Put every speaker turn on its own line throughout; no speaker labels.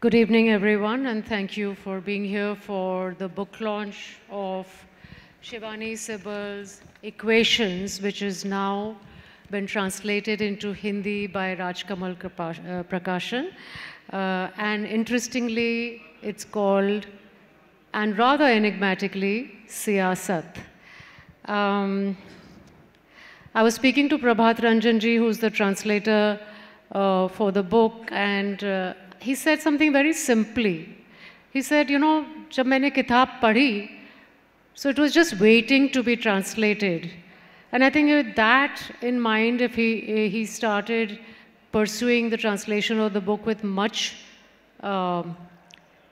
Good evening, everyone, and thank you for being here for the book launch of Shivani Sibbal's Equations, which has now been translated into Hindi by Rajkamal uh, Prakashan. Uh, and interestingly, it's called, and rather enigmatically, Siyasat. Um, I was speaking to Prabhat Ranjanji, who's the translator uh, for the book, and uh, he said something very simply. He said, you know, जब मैंने किताब पढ़ी, so it was just waiting to be translated. And I think with that in mind, if he, he started pursuing the translation of the book with much, um,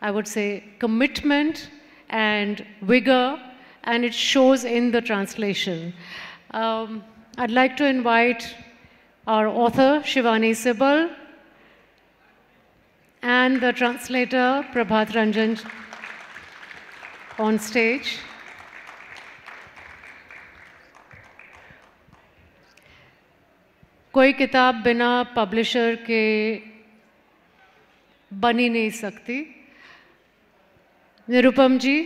I would say, commitment and vigor, and it shows in the translation. Um, I'd like to invite our author, Shivani Sibal, and the translator Prabhat Ranjan on stage. कोई किताब बिना publisher के बनी नहीं सकती निरुपम जी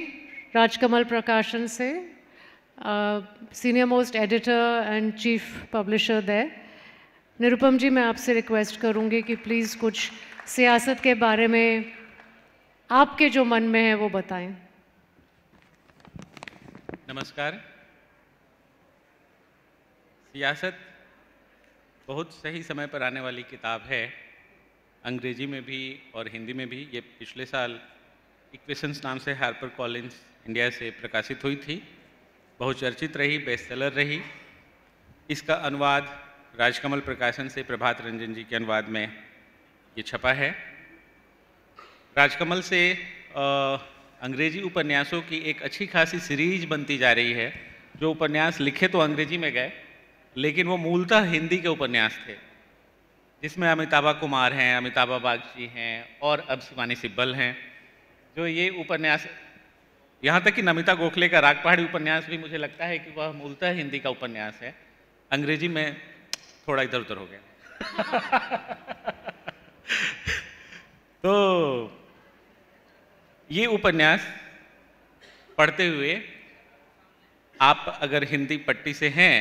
राजकमल प्रकाशन से senior most editor and chief publisher there Nirupam ji मैं आपसे रिक्वेस्ट करूंगी कि प्लीज़ कुछ सियासत के बारे में आपके जो मन में है वो बताएं
नमस्कार सियासत बहुत सही समय पर आने वाली किताब है अंग्रेजी में भी और हिंदी में भी ये पिछले साल इक्वेशंस नाम से हार्पर कॉलिंस इंडिया से प्रकाशित हुई थी बहुत चर्चित रही बेस्ट सेलर रही इसका अनुवाद राजकमल प्रकाशन से प्रभात रंजन जी के अनुवाद में ये छपा है राजकमल से आ, अंग्रेजी उपन्यासों की एक अच्छी खासी सीरीज बनती जा रही है जो उपन्यास लिखे तो अंग्रेजी में गए लेकिन वो मूलतः हिंदी के उपन्यास थे जिसमें अमिताभा कुमार हैं अमिताभा बागजी हैं और अब शिवानी सिब्बल हैं जो ये उपन्यास यहाँ तक कि नमिता गोखले का राग पहाड़ी उपन्यास भी मुझे लगता है कि वह मूलतः हिंदी का उपन्यास है अंग्रेजी में थोड़ा इधर उधर हो गया तो ये उपन्यास पढ़ते हुए आप अगर हिंदी पट्टी से हैं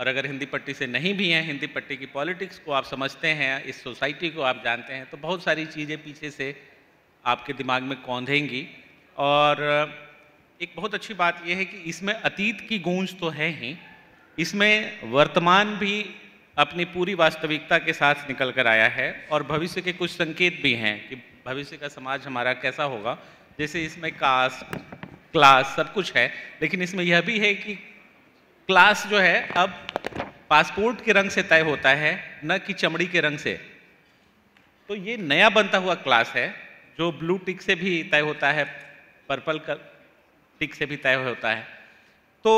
और अगर हिंदी पट्टी से नहीं भी हैं हिंदी पट्टी की पॉलिटिक्स को आप समझते हैं इस सोसाइटी को आप जानते हैं तो बहुत सारी चीज़ें पीछे से आपके दिमाग में कौंधेंगी और एक बहुत अच्छी बात यह है कि इसमें अतीत की गूंज तो है ही इसमें वर्तमान भी अपनी पूरी वास्तविकता के साथ निकल कर आया है और भविष्य के कुछ संकेत भी हैं कि भविष्य का समाज हमारा कैसा होगा जैसे इसमें कास्ट क्लास सब कुछ है लेकिन इसमें यह भी है कि क्लास जो है अब पासपोर्ट के रंग से तय होता है न कि चमड़ी के रंग से तो ये नया बनता हुआ क्लास है जो ब्लू टिक से भी तय होता है पर्पल टिक से भी तय होता है तो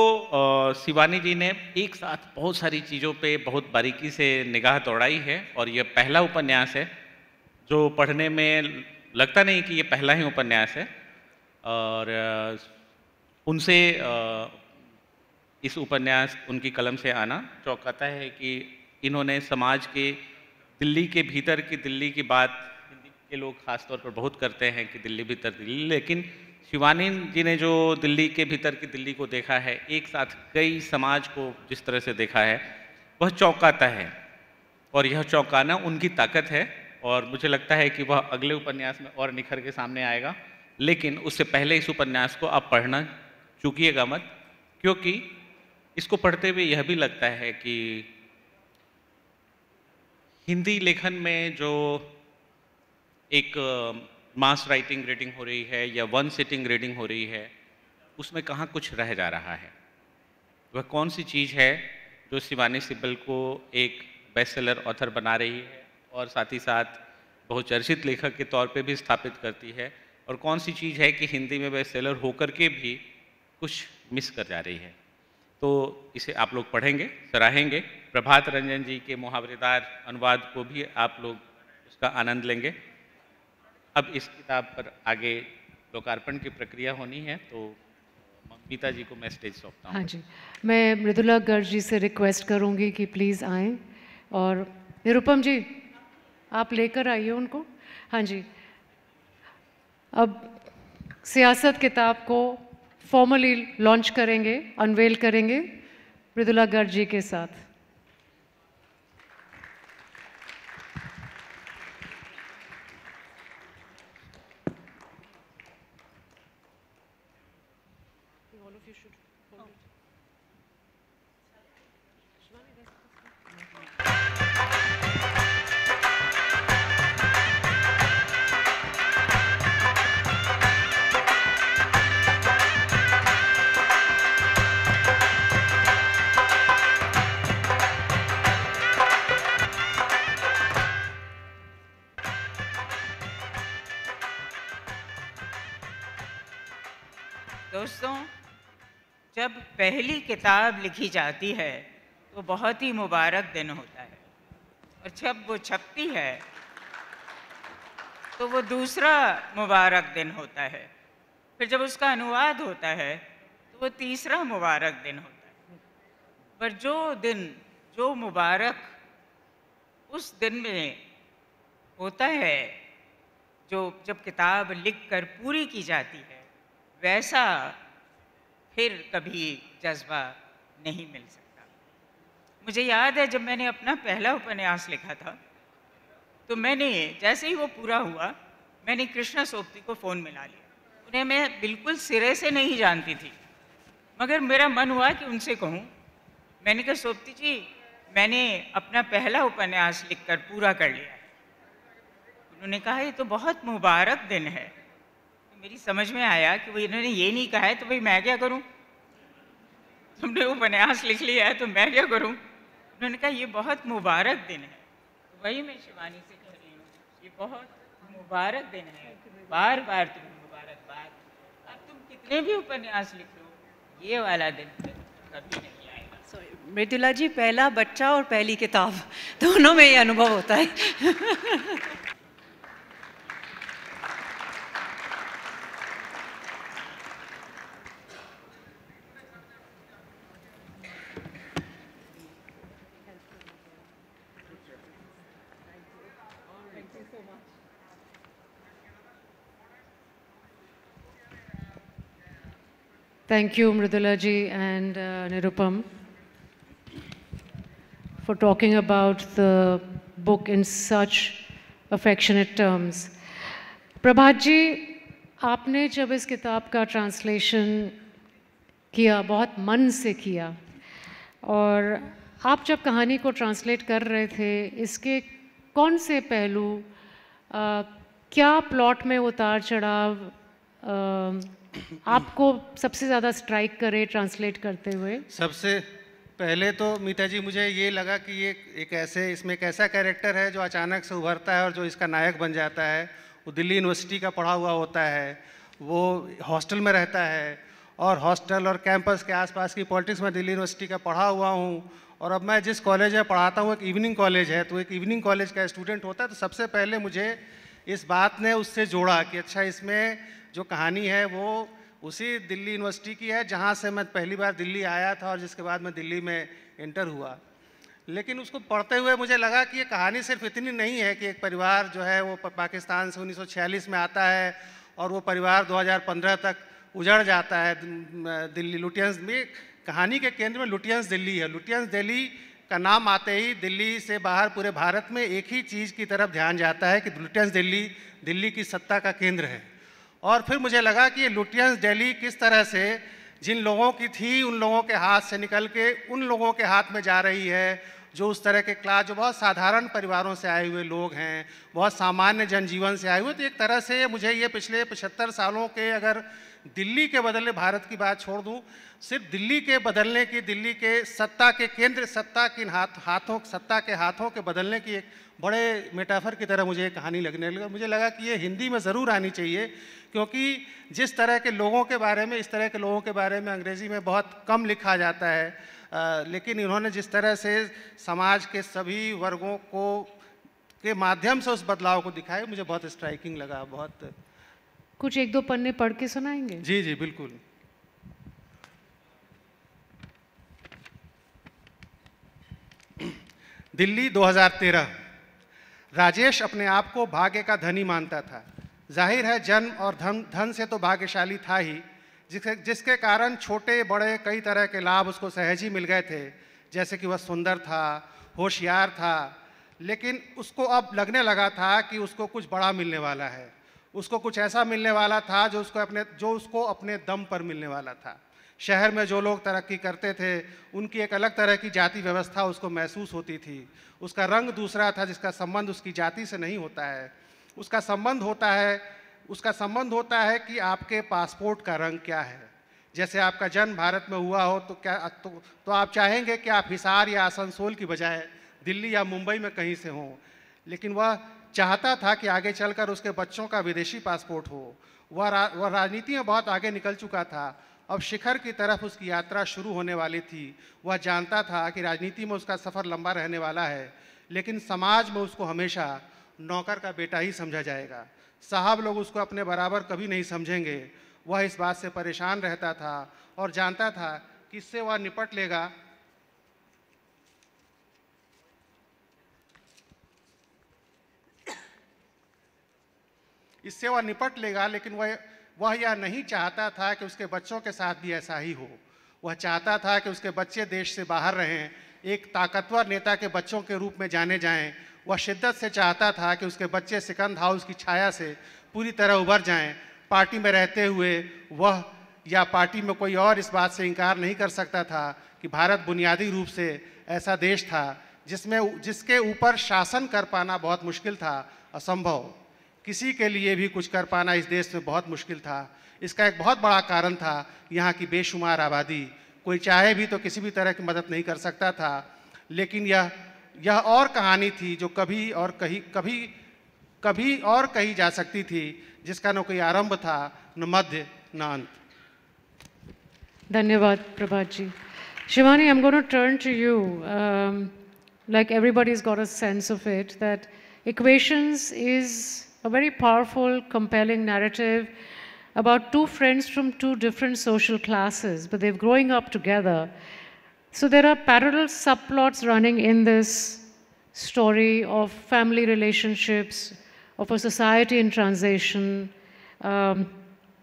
शिवानी जी ने एक साथ बहुत सारी चीज़ों पे बहुत बारीकी से निगाह दौड़ाई है और यह पहला उपन्यास है जो पढ़ने में लगता नहीं कि ये पहला ही उपन्यास है और उनसे इस उपन्यास उनकी कलम से आना चौंकाता है कि इन्होंने समाज के दिल्ली के भीतर की दिल्ली की बात हिंदी के लोग खासतौर पर बहुत करते हैं कि दिल्ली भीतर दिल्ली लेकिन शिवानी जी ने जो दिल्ली के भीतर की दिल्ली को देखा है एक साथ कई समाज को जिस तरह से देखा है वह चौंकाता है और यह चौंकाना उनकी ताकत है और मुझे लगता है कि वह अगले उपन्यास में और निखर के सामने आएगा लेकिन उससे पहले इस उपन्यास को आप पढ़ना चूकीगा मत क्योंकि इसको पढ़ते हुए यह भी लगता है कि हिंदी लेखन में जो एक मास राइटिंग ग्रेडिंग हो रही है या वन सिटिंग ग्रेडिंग हो रही है उसमें कहाँ कुछ रह जा रहा है वह कौन सी चीज़ है जो शिवानी सिब्बल को एक बेस्ट सेलर ऑथर बना रही है और साथ ही साथ बहुचर्चित लेखक के तौर पे भी स्थापित करती है और कौन सी चीज़ है कि हिंदी में बेस्ट सेलर होकर के भी कुछ मिस कर जा रही है तो इसे आप लोग पढ़ेंगे सराहेंगे प्रभात रंजन जी के मुहावरेदार अनुवाद को भी आप लोग उसका आनंद लेंगे अब इस किताब पर आगे लोकार्पण की प्रक्रिया होनी है तो ममता जी को मैं स्टेज सौंपता हूँ हाँ जी
मैं मृदुला गर्ग जी से रिक्वेस्ट करूँगी कि प्लीज़ आए और निरुपम जी आप लेकर आइए उनको हाँ जी अब सियासत किताब को फॉर्मली लॉन्च करेंगे अनवेल करेंगे मृदुला गर्ग जी के साथ you should hold oh. it.
Gostou? पहली किताब लिखी जाती है तो बहुत ही मुबारक दिन होता है और जब वो छपती है तो वो दूसरा मुबारक दिन होता है फिर जब उसका अनुवाद होता है तो वो तीसरा मुबारक दिन होता है पर जो दिन जो मुबारक उस दिन में होता है जो जब किताब लिख कर पूरी की जाती है वैसा फिर कभी जज्बा नहीं मिल सकता मुझे याद है जब मैंने अपना पहला उपन्यास लिखा था तो मैंने जैसे ही वो पूरा हुआ मैंने कृष्णा सोपती को फ़ोन मिला लिया उन्हें मैं बिल्कुल सिरे से नहीं जानती थी मगर मेरा मन हुआ कि उनसे कहूँ मैंने कहा सोपती जी मैंने अपना पहला उपन्यास लिखकर पूरा कर लिया उन्होंने कहा ये तो बहुत मुबारक दिन है मेरी समझ में आया कि वो इन्होंने ये नहीं कहा है तो भाई मैं क्या करूं तुमने वो उपन्यास लिख लिया है तो मैं क्या करूं उन्होंने कहा ये बहुत मुबारक दिन है तो वही मैं शिवानी से कह रही हूँ ये बहुत मुबारक दिन है बार बार तुम्हें मुबारकबाद अब तुम कितने भी उपन्यास लिख लो ये वाला दिन कभी नहीं
मृदुला जी पहला बच्चा और पहली किताब दोनों में ये अनुभव होता
है
Thank you, Mridula ji and uh, Nirupam, for talking about the book in such affectionate terms. प्रभात जी आपने जब इस किताब का ट्रांसलेशन किया बहुत मन से किया और आप जब कहानी को ट्रांसलेट कर रहे थे इसके कौन से पहलू आ, uh, क्या प्लॉट में उतार चढ़ाव आपको सबसे ज़्यादा स्ट्राइक करे ट्रांसलेट करते हुए
सबसे पहले तो मीता जी मुझे ये लगा कि ये एक ऐसे इसमें एक ऐसा कैरेक्टर है जो अचानक से उभरता है और जो इसका नायक बन जाता है वो दिल्ली यूनिवर्सिटी का पढ़ा हुआ होता है वो हॉस्टल में रहता है और हॉस्टल और कैंपस के आसपास की पॉलिटिक्स में दिल्ली यूनिवर्सिटी का पढ़ा हुआ हूँ और अब मैं जिस कॉलेज में पढ़ाता हूँ एक इवनिंग कॉलेज है तो एक इवनिंग कॉलेज का स्टूडेंट होता है तो सबसे पहले मुझे इस बात ने उससे जोड़ा कि अच्छा इसमें जो कहानी है वो उसी दिल्ली यूनिवर्सिटी की है जहाँ से मैं पहली बार दिल्ली आया था और जिसके बाद मैं दिल्ली में इंटर हुआ लेकिन उसको पढ़ते हुए मुझे लगा कि ये कहानी सिर्फ इतनी नहीं है कि एक परिवार जो है वो पाकिस्तान से 1946 में आता है और वो परिवार 2015 तक उजड़ जाता है दिल्ली लुटियंस में कहानी के केंद्र में लुटियंस दिल्ली है लुटियंस दिल्ली का नाम आते ही दिल्ली से बाहर पूरे भारत में एक ही चीज़ की तरफ ध्यान जाता है कि लुटियंस दिल्ली दिल्ली की सत्ता का केंद्र है और फिर मुझे लगा कि ये लुटियंस डेली किस तरह से जिन लोगों की थी उन लोगों के हाथ से निकल के उन लोगों के हाथ में जा रही है जो उस तरह के क्लास जो बहुत साधारण परिवारों से आए हुए लोग हैं बहुत सामान्य जनजीवन से आए हुए तो एक तरह से मुझे ये पिछले पचहत्तर सालों के अगर दिल्ली के बदले भारत की बात छोड़ दूं सिर्फ दिल्ली के बदलने की दिल्ली के सत्ता के केंद्र सत्ता के हाथ हाथों सत्ता के हाथों के बदलने की एक बड़े मेटाफर की तरह मुझे कहानी लगने लगा मुझे लगा कि ये हिंदी में ज़रूर आनी चाहिए क्योंकि जिस तरह के लोगों के बारे में इस तरह के लोगों के बारे में अंग्रेज़ी में बहुत कम लिखा जाता है आ, लेकिन इन्होंने जिस तरह से समाज के सभी वर्गों को के माध्यम से उस बदलाव को दिखाया मुझे बहुत स्ट्राइकिंग लगा बहुत
कुछ एक दो पन्ने पढ़ के सुनाएंगे
जी जी बिल्कुल दिल्ली 2013 राजेश अपने आप को भाग्य का धनी मानता था जाहिर है जन्म और धन धन से तो भाग्यशाली था ही जिसके जिसके कारण छोटे बड़े कई तरह के लाभ उसको सहज ही मिल गए थे जैसे कि वह सुंदर था होशियार था लेकिन उसको अब लगने लगा था कि उसको कुछ बड़ा मिलने वाला है उसको कुछ ऐसा मिलने वाला था जो उसको अपने जो उसको अपने दम पर मिलने वाला था शहर में जो लोग तरक्की करते थे उनकी एक अलग तरह की जाति व्यवस्था उसको महसूस होती थी उसका रंग दूसरा था जिसका संबंध उसकी जाति से नहीं होता है उसका संबंध होता है उसका संबंध होता है कि आपके पासपोर्ट का रंग क्या है जैसे आपका जन्म भारत में हुआ हो तो क्या तो, तो आप चाहेंगे कि आप हिसार या आसनसोल की बजाय दिल्ली या मुंबई में कहीं से हों लेकिन वह चाहता था कि आगे चलकर उसके बच्चों का विदेशी पासपोर्ट हो वह रा, वह राजनीति में बहुत आगे निकल चुका था अब शिखर की तरफ उसकी यात्रा शुरू होने वाली थी वह जानता था कि राजनीति में उसका सफ़र लंबा रहने वाला है लेकिन समाज में उसको हमेशा नौकर का बेटा ही समझा जाएगा साहब लोग उसको अपने बराबर कभी नहीं समझेंगे वह इस बात से परेशान रहता था और जानता था कि इससे वह निपट लेगा इससे वह निपट लेगा लेकिन वह वह यह नहीं चाहता था कि उसके बच्चों के साथ भी ऐसा ही हो वह चाहता था कि उसके बच्चे देश से बाहर रहें एक ताकतवर नेता के बच्चों के रूप में जाने जाएं वह शिद्दत से चाहता था कि उसके बच्चे सिकंद हाउस की छाया से पूरी तरह उभर जाएं पार्टी में रहते हुए वह या पार्टी में कोई और इस बात से इनकार नहीं कर सकता था कि भारत बुनियादी रूप से ऐसा देश था जिसमें जिसके ऊपर शासन कर पाना बहुत मुश्किल था असंभव किसी के लिए भी कुछ कर पाना इस देश में बहुत मुश्किल था इसका एक बहुत बड़ा कारण था यहाँ की बेशुमार आबादी कोई चाहे भी तो किसी भी तरह की मदद नहीं कर सकता था लेकिन यह यह और कहानी थी जो कभी और कहीं कभी कभी और कही जा सकती थी जिसका न कोई आरंभ था न मध्य न अंत धन्यवाद Prabhat ji
Shivani I'm going to turn to you like everybody is got a sense of it that equations is a very powerful, compelling narrative about two friends from two different social classes, but they're growing up together. So there are parallel subplots running in this story of family relationships, of a society in transition. Um,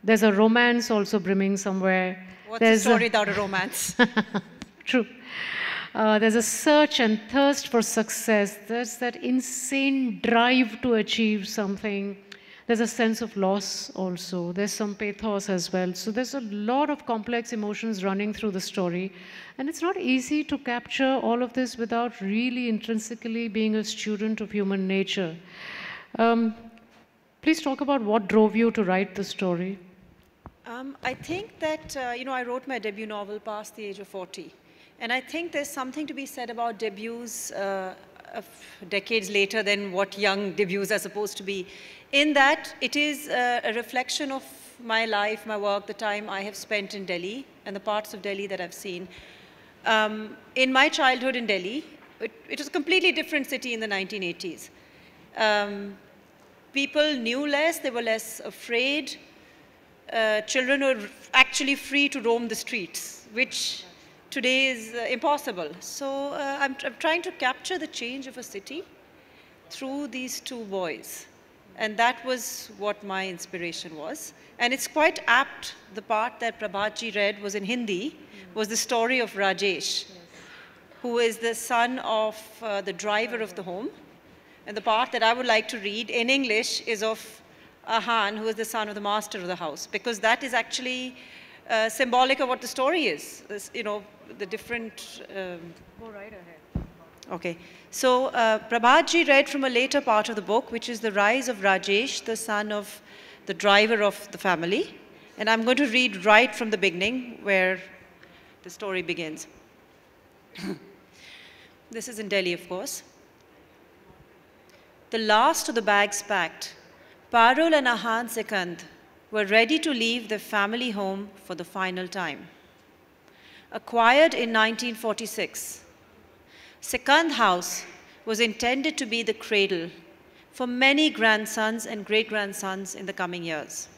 there's a romance also brimming somewhere. What's there's a story a... without a
romance?
True. Uh, there's a search and thirst for success. There's that insane drive to achieve something. There's a sense of loss also. There's some pathos as well. So there's a lot of complex emotions running through the story. And it's not easy to capture all of this without really intrinsically being a student of human nature. Um, please talk about what drove you to write the story.
Um, I think that, uh, you know, I wrote my debut novel past the age of 40. And I think there's something to be said about debuts uh, decades later than what young debuts are supposed to be, in that it is uh, a reflection of my life, my work, the time I have spent in Delhi, and the parts of Delhi that I've seen. Um, in my childhood in Delhi, it, it, was a completely different city in the 1980s. Um, people knew less, they were less afraid. Uh, children were actually free to roam the streets, which today is uh, impossible. So uh, I'm, tr I'm trying to capture the change of a city through these two boys. And that was what my inspiration was. And it's quite apt, the part that Prabhatji read was in Hindi, mm -hmm. was the story of Rajesh, yes. who is the son of uh, the driver of the home. And the part that I would like to read in English is of Ahan, who is the son of the master of the house, because that is actually uh, symbolic of what the story is. This, you know, the different... Um, Go right ahead. Okay. So uh, Prabhatji read from a later part of the book, which is the rise of Rajesh, the son of the driver of the family. And I'm going to read right from the beginning where the story begins. this is in Delhi, of course. The last of the bags packed, Parul and Ahan Sekand were ready to leave their family home for the final time. Acquired in 1946, Sekand House was intended to be the cradle for many grandsons and great-grandsons in the coming years.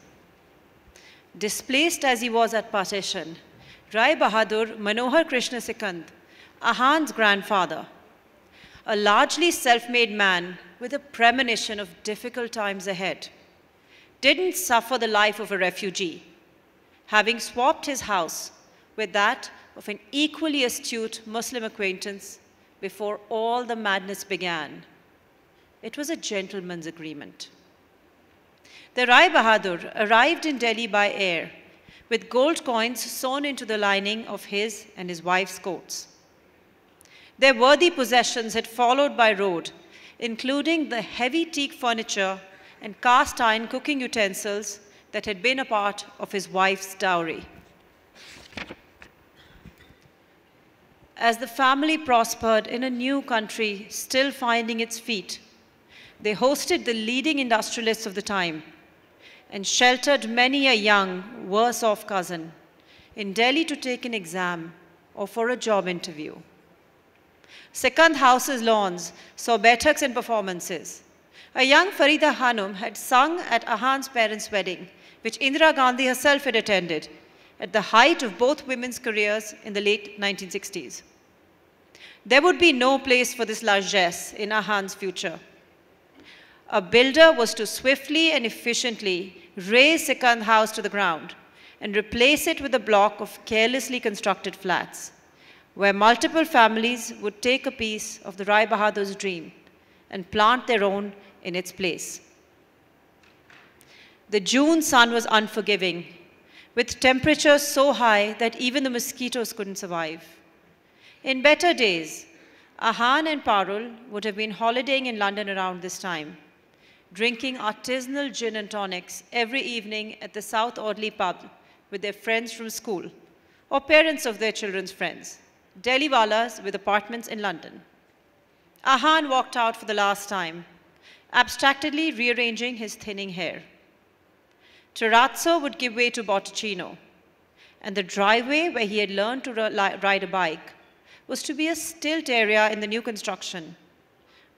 Displaced as he was at partition, Rai Bahadur Manohar Krishna Sikand, Ahan's grandfather, a largely self-made man with a premonition of difficult times ahead, didn't suffer the life of a refugee, having swapped his house with that of an equally astute Muslim acquaintance before all the madness began. It was a gentleman's agreement. The Rai Bahadur arrived in Delhi by air with gold coins sewn into the lining of his and his wife's coats. Their worthy possessions had followed by road, including the heavy teak furniture and cast iron cooking utensils that had been a part of his wife's dowry. As the family prospered in a new country still finding its feet, they hosted the leading industrialists of the time and sheltered many a young, worse off cousin in Delhi to take an exam or for a job interview. Second House's lawns saw bettocks and performances, a young Farida Hanum had sung at Ahan's parents' wedding, which Indira Gandhi herself had attended, at the height of both women's careers in the late 1960s. There would be no place for this largesse in Ahan's future. A builder was to swiftly and efficiently raise Sikand House to the ground and replace it with a block of carelessly constructed flats, where multiple families would take a piece of the Rai Bahadur's dream and plant their own in its place. The June sun was unforgiving, with temperatures so high that even the mosquitoes couldn't survive. In better days, Ahan and Parul would have been holidaying in London around this time, drinking artisanal gin and tonics every evening at the South Audley pub with their friends from school, or parents of their children's friends, Delhi Delhiwalas with apartments in London. Ahan walked out for the last time, abstractedly rearranging his thinning hair. Terrazzo would give way to Botticino, and the driveway where he had learned to ride a bike was to be a stilt area in the new construction,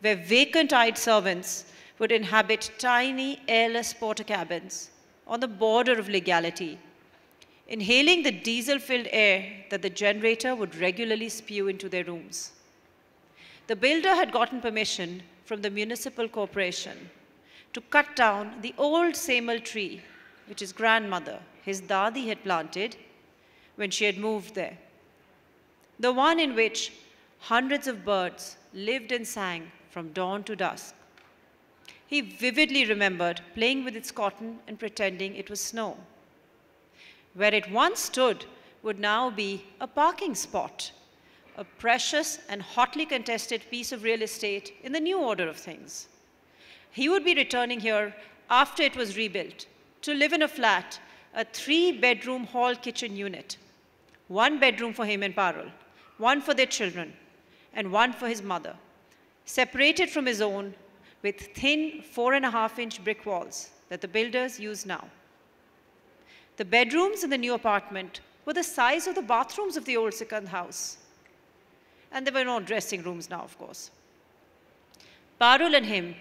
where vacant-eyed servants would inhabit tiny airless porter cabins on the border of legality, inhaling the diesel-filled air that the generator would regularly spew into their rooms. The builder had gotten permission from the municipal corporation to cut down the old samal tree, which his grandmother, his dadi, had planted when she had moved there. The one in which hundreds of birds lived and sang from dawn to dusk. He vividly remembered playing with its cotton and pretending it was snow. Where it once stood would now be a parking spot a precious and hotly contested piece of real estate in the new order of things. He would be returning here after it was rebuilt to live in a flat, a three bedroom hall kitchen unit. One bedroom for him and Parul, one for their children, and one for his mother, separated from his own with thin four and a half inch brick walls that the builders use now. The bedrooms in the new apartment were the size of the bathrooms of the old Sikand house and there were no dressing rooms now, of course. Parul and him,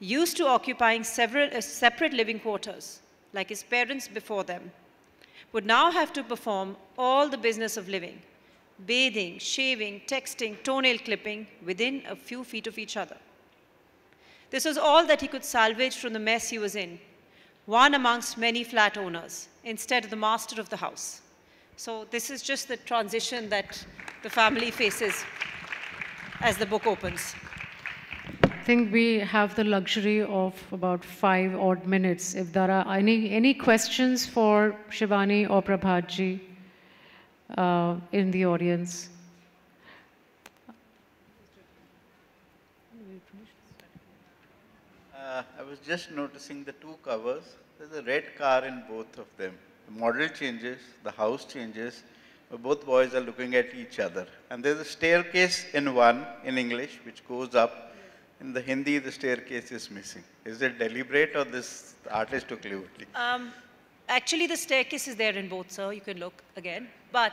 used to occupying several uh, separate living quarters, like his parents before them, would now have to perform all the business of living, bathing, shaving, texting, toenail clipping within a few feet of each other. This was all that he could salvage from the mess he was in, one amongst many flat owners, instead of the master of the house. So this is just the transition that the family faces as the book opens.
I think we have the luxury of about five odd minutes. If there are any, any questions for Shivani or Prabhatji uh, in the audience.
Uh, I was just noticing the two covers. There's a red car in both of them. The model changes, the house changes. Both boys are looking at each other. And there's a staircase in one, in English, which goes up. In the Hindi, the staircase is missing. Is it deliberate or this artist took liberty?
Um, actually, the staircase is there in both, sir. You can look again. But,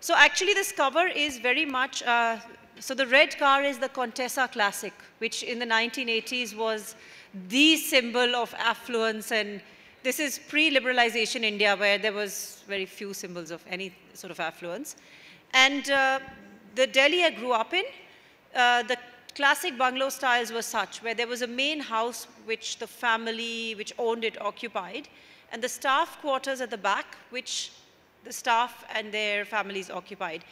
so actually this cover is very much, uh, so the red car is the Contessa Classic, which in the 1980s was the symbol of affluence and this is pre-liberalization India where there was very few symbols of any sort of affluence. And uh, the Delhi I grew up in, uh, the classic bungalow styles were such where there was a main house which the family which owned it occupied and the staff quarters at the back which the staff and their families occupied.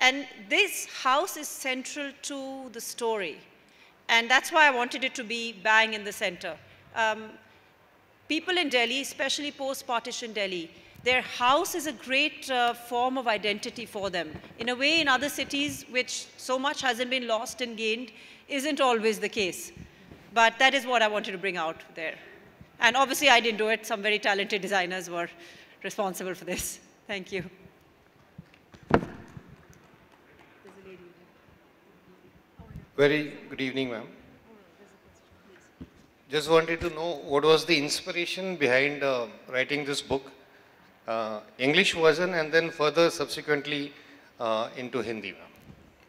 And this house is central to the story. And that's why I wanted it to be bang in the center. Um, people in Delhi, especially post-partition Delhi, their house is a great uh, form of identity for them. In a way, in other cities, which so much hasn't been lost and gained, isn't always the case. But that is what I wanted to bring out there. And obviously, I didn't do it. Some very talented designers were responsible for this. Thank you.
Very good evening, ma'am just wanted to know what was the inspiration behind uh, writing this book, uh, English version and then further subsequently uh, into Hindi.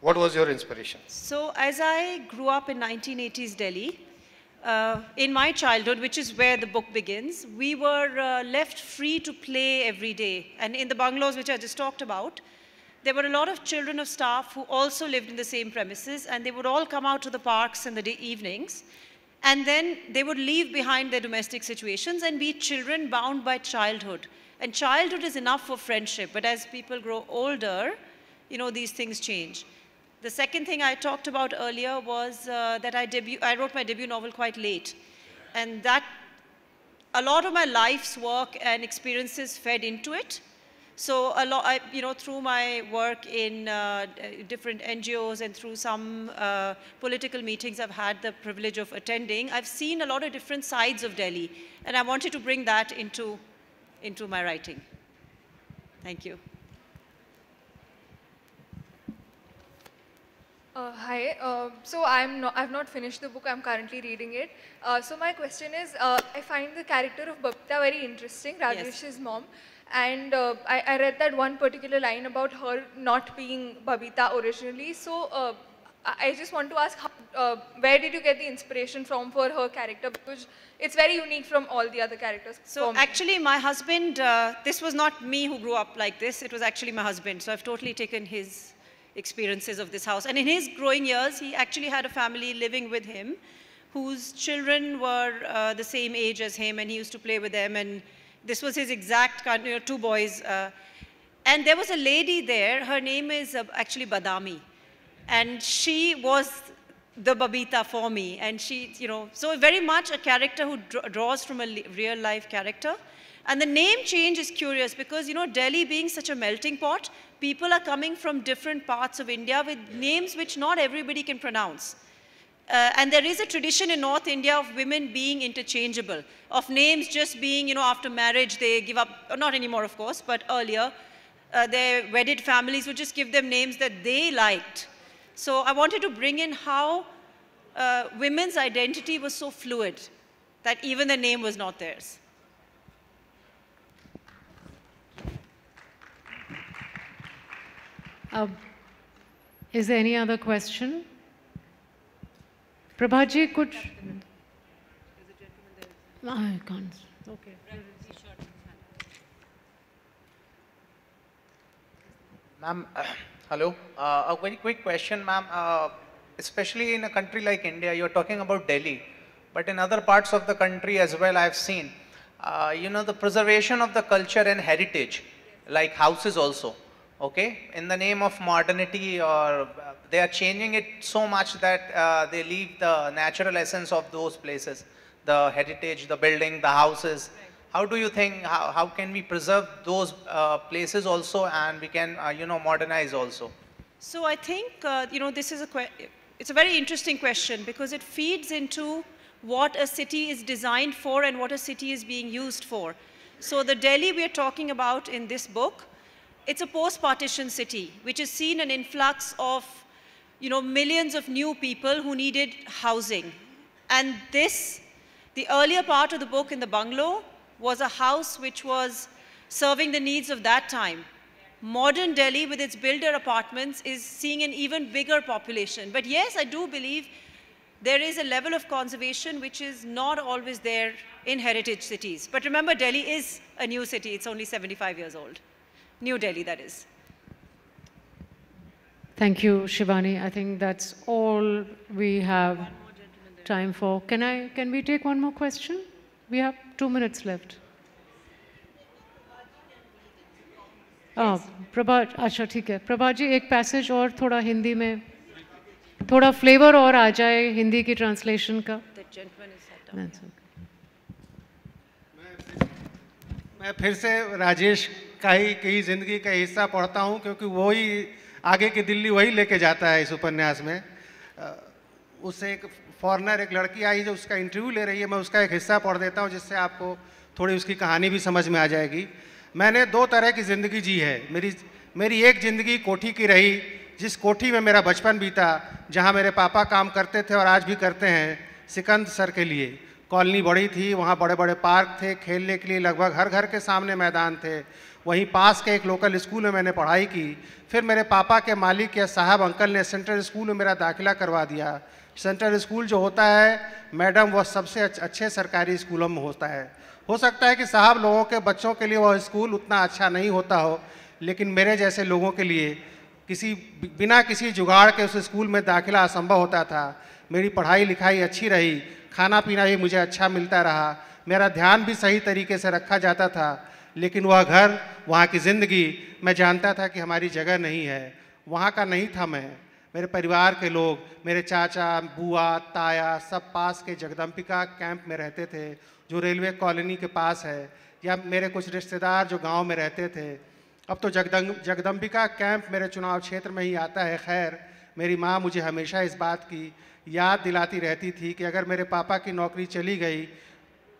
What was your inspiration?
So as I grew up in 1980s Delhi, uh, in my childhood, which is where the book begins, we were uh, left free to play every day. And in the bungalows, which I just talked about, there were a lot of children of staff who also lived in the same premises, and they would all come out to the parks in the day, evenings. And then they would leave behind their domestic situations and be children bound by childhood. And childhood is enough for friendship, but as people grow older, you know, these things change. The second thing I talked about earlier was uh, that I, debut, I wrote my debut novel quite late. And that, a lot of my life's work and experiences fed into it. So a lot, I, you know, through my work in uh, different NGOs and through some uh, political meetings I've had the privilege of attending, I've seen a lot of different sides of Delhi, and I wanted to bring that into, into my writing. Thank you.
Uh, hi. Uh, so I'm not, I've not finished the book. I'm currently reading it. Uh, so my question is, uh, I find the character of Babita very interesting, Radhish's yes. mom. And uh, I, I, read that one particular line about her not being Babita originally. So uh, I just want to ask, how, uh, where did you get the inspiration from for her character? Because it's very unique from all the other characters. So actually,
my husband, uh, this was not me who grew up like this. It was actually my husband. So I've totally taken his experiences of this house. And in his growing years, he actually had a family living with him whose children were uh, the same age as him and he used to play with them and this was his exact, you know, two boys. Uh, and there was a lady there, her name is uh, actually Badami. And she was the Babita for me. And she, you know, so very much a character who draws from a real life character. And the name change is curious because, you know, Delhi being such a melting pot, people are coming from different parts of India with names which not everybody can pronounce. Uh, and there is a tradition in North India of women being interchangeable, of names just being, you know, after marriage they give up, not anymore of course, but earlier, uh, their wedded families would just give them names that they liked. So I wanted to bring in how uh, women's identity was so fluid that even the name was not theirs.
Um, is there any other question? Prabhaji, could... No, I can't. Okay.
Ma'am, uh, hello. Uh, a very quick question, ma'am. Uh, especially in a country like India, you're talking about Delhi, but in other parts of the country as well, I've seen, uh, you know, the preservation of the culture and heritage, like houses also okay, in the name of modernity or uh, they are changing it so much that uh, they leave the natural essence of those places, the heritage, the building, the houses. Right. How do you think, how, how can we preserve those uh, places also and we can, uh, you know, modernize also? So
I think, uh, you know, this is a, it's a very interesting question because it feeds into what a city is designed for and what a city is being used for. So the Delhi we are talking about in this book it's a post-partition city, which has seen an influx of, you know, millions of new people who needed housing. And this, the earlier part of the book in the bungalow, was a house which was serving the needs of that time. Modern Delhi, with its builder apartments, is seeing an even bigger population. But yes, I do believe there is a level of conservation which is not always there in heritage cities. But remember, Delhi is a new city. It's only 75 years old. New Delhi, that is.
Thank you, Shivani. I think that's all we have time for. Can, I, can we take one more question? We have two minutes left. Prabha अच्छा ठीक है प्रभा जी एक passage और थोड़ा हिंदी में थोड़ा flavour और आ जाए हिंदी की ट्रांसलेशन का
मैं फिर से राजेश का ही कहीं ज़िंदगी का हिस्सा पढ़ता हूँ क्योंकि वही आगे की दिल्ली वही लेके जाता है इस उपन्यास में उससे एक फॉरनर एक लड़की आई जो उसका इंटरव्यू ले रही है मैं उसका एक हिस्सा पढ़ देता हूँ जिससे आपको थोड़ी उसकी कहानी भी समझ में आ जाएगी मैंने दो तरह की ज़िंदगी जी है मेरी मेरी एक ज़िंदगी कोठी की रही जिस कोठी में मेरा बचपन बीता जहाँ मेरे पापा काम करते थे और आज भी करते हैं सिकंद सर के लिए कॉलोनी बड़ी थी वहाँ बड़े बड़े पार्क थे खेलने के लिए लगभग हर घर के सामने मैदान थे वहीं पास के एक लोकल स्कूल में मैंने पढ़ाई की फिर मेरे पापा के मालिक या साहब अंकल ने सेंट्रल स्कूल में मेरा दाखिला करवा दिया सेंट्रल स्कूल जो होता है मैडम वह सबसे अच्छे सरकारी स्कूलों में होता है हो सकता है कि साहब लोगों के बच्चों के लिए वह स्कूल उतना अच्छा नहीं होता हो लेकिन मेरे जैसे लोगों के लिए किसी बिना किसी जुगाड़ के उस स्कूल में दाखिला असंभव होता था मेरी पढ़ाई लिखाई अच्छी रही खाना पीना भी मुझे अच्छा मिलता रहा मेरा ध्यान भी सही तरीके से रखा जाता था लेकिन वह घर वहाँ की ज़िंदगी मैं जानता था कि हमारी जगह नहीं है वहाँ का नहीं था मैं मेरे परिवार के लोग मेरे चाचा बुआ ताया सब पास के जगदम्बिका कैंप में रहते थे जो रेलवे कॉलोनी के पास है या मेरे कुछ रिश्तेदार जो गांव में रहते थे अब तो जगदम जगदम्बिका कैंप मेरे चुनाव क्षेत्र में ही आता है खैर मेरी माँ मुझे हमेशा इस बात की याद दिलाती रहती थी कि अगर मेरे पापा की नौकरी चली गई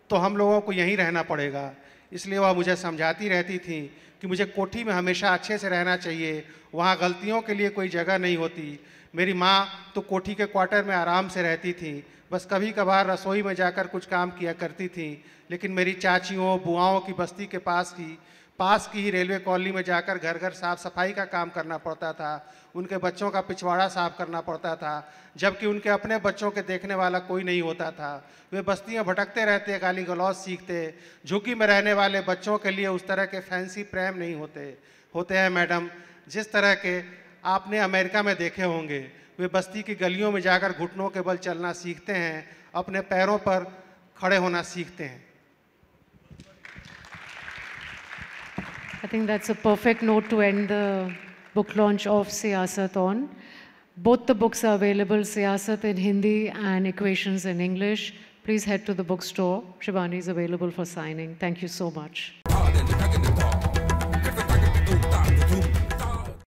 तो हम लोगों को यहीं रहना पड़ेगा इसलिए वह मुझे समझाती रहती थी कि मुझे कोठी में हमेशा अच्छे से रहना चाहिए वहाँ गलतियों के लिए कोई जगह नहीं होती मेरी माँ तो कोठी के क्वार्टर में आराम से रहती थी बस कभी कभार रसोई में जाकर कुछ काम किया करती थी लेकिन मेरी चाचियों बुआओं की बस्ती के पास की पास की ही रेलवे कॉलोनी में जाकर घर घर साफ सफाई का काम करना पड़ता था उनके बच्चों का पिछवाड़ा साफ करना पड़ता था जबकि उनके अपने बच्चों के देखने वाला कोई नहीं होता था वे बस्तियां भटकते रहते गाली गलौज सीखते झुकी में रहने वाले बच्चों के लिए उस तरह के फैंसी प्रेम नहीं होते होते हैं मैडम जिस तरह के आपने अमेरिका में देखे होंगे वे बस्ती की गलियों में जाकर घुटनों के बल चलना सीखते हैं अपने पैरों पर खड़े होना सीखते हैं
I think that's a perfect note to end the book launch of Siyasat on. Both the books are available, Siyasat in Hindi and Equations in English. Please head to the bookstore. Shivani is available for signing. Thank you so much. Ah,